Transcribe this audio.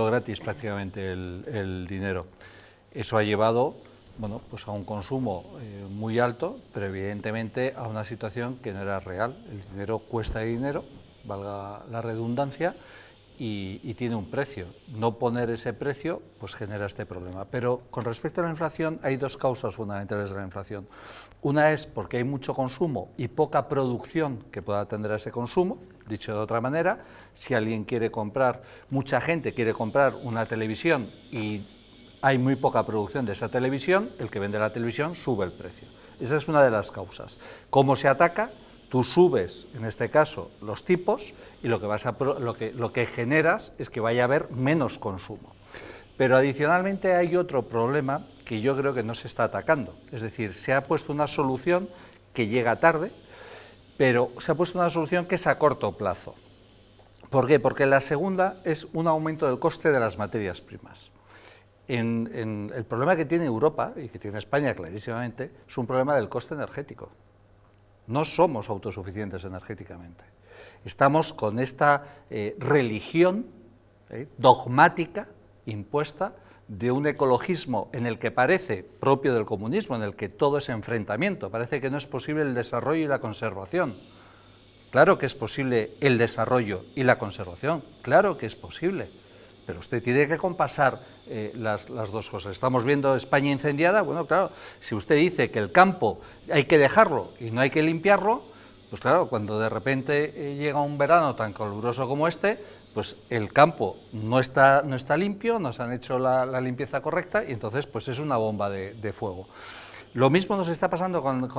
gratis prácticamente el, dinero. Eso ha llevado bueno, pues a un consumo eh, muy alto, pero evidentemente a una situación que no era real. El dinero cuesta dinero, valga la redundancia, y, tiene un precio. No poner ese precio pues genera este problema. Pero con respecto a la inflación hay dos causas fundamentales de la inflación. Una es porque hay mucho consumo y poca producción que pueda atender a ese consumo. Dicho de otra manera, si alguien quiere comprar, mucha gente quiere comprar una televisión y hay muy poca producción de esa televisión, el que vende la televisión sube el precio. Esa es una de las causas. ¿Cómo se ataca? Tú subes, en este caso, los tipos y lo que, vas lo lo que generas es que vaya a haber menos consumo. Pero adicionalmente hay otro problema que yo creo que no se está atacando. Es decir, se ha puesto una solución que llega tarde, pero se ha puesto una solución que es a corto plazo. ¿Por qué? Porque la segunda es un aumento del coste de las materias primas. el problema que tiene Europa y que tiene España clarísimamente es un problema del coste energético. No somos autosuficientes energéticamente. Estamos con esta eh, religión eh, dogmática impuesta de un ecologismo en el que parece propio del comunismo, en el que todo es enfrentamiento, parece que no es posible el desarrollo y la conservación. Claro que es posible el desarrollo y la conservación, claro que es posible. Pero usted tiene que compasar eh, las, dos cosas. Estamos viendo España incendiada. Bueno, claro, si usted dice que el campo hay que dejarlo y no hay que limpiarlo, pues claro, cuando de repente eh, llega un verano tan caluroso como este, pues el campo no está, no está limpio, se han hecho la, limpieza correcta y entonces pues es una bomba de, fuego. Lo mismo nos está pasando con